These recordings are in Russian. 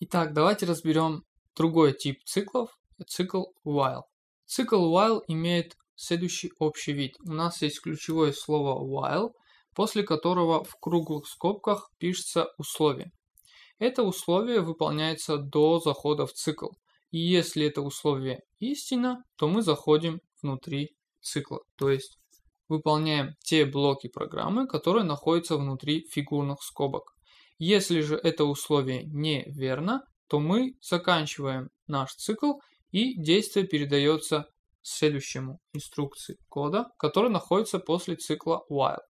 Итак, давайте разберем другой тип циклов, цикл while. Цикл while имеет следующий общий вид. У нас есть ключевое слово while, после которого в круглых скобках пишется условие. Это условие выполняется до захода в цикл. И если это условие истина, то мы заходим внутри цикла. То есть выполняем те блоки программы, которые находятся внутри фигурных скобок. Если же это условие неверно, то мы заканчиваем наш цикл и действие передается следующему инструкции кода, который находится после цикла while.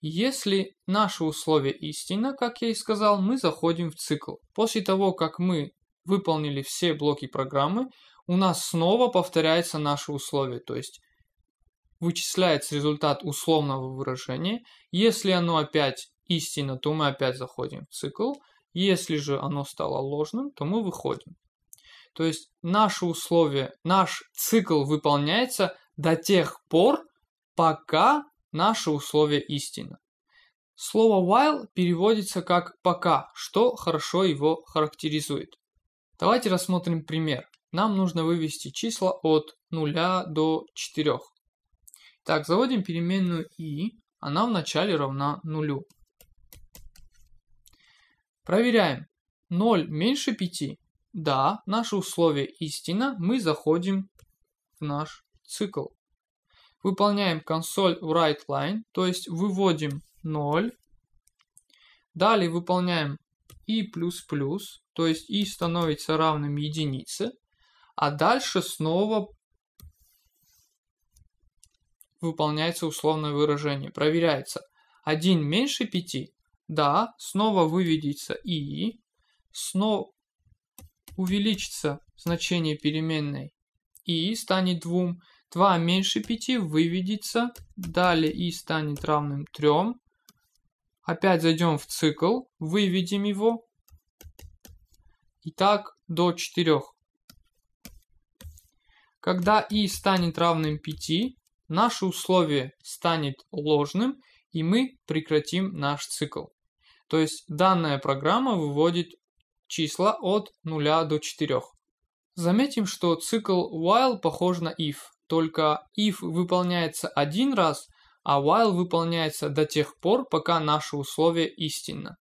Если наше условие истинно, как я и сказал, мы заходим в цикл. После того, как мы выполнили все блоки программы, у нас снова повторяется наше условие, то есть вычисляется результат условного выражения. Если оно опять истина, то мы опять заходим в цикл. Если же оно стало ложным, то мы выходим. То есть наше условие, наш цикл выполняется до тех пор, пока наше условие истина. Слово while переводится как пока, что хорошо его характеризует. Давайте рассмотрим пример. Нам нужно вывести числа от 0 до 4. Так, заводим переменную i, она вначале равна 0. Проверяем. 0 меньше 5. Да, наше условие истина, мы заходим в наш цикл. Выполняем консоль write line, то есть выводим 0. Далее выполняем и++, то есть и становится равным единице. А дальше снова выполняется условное выражение, проверяется. 1 меньше 5, да, снова выведется и, снова увеличится значение переменной и станет двум, 2 меньше 5 выведется, далее и станет равным 3, опять зайдем в цикл, выведем его, и так до 4. Когда и станет равным 5, наше условие станет ложным, и мы прекратим наш цикл. То есть данная программа выводит числа от 0 до 4. Заметим, что цикл while похож на if, только if выполняется один раз, а while выполняется до тех пор, пока наше условие истинно.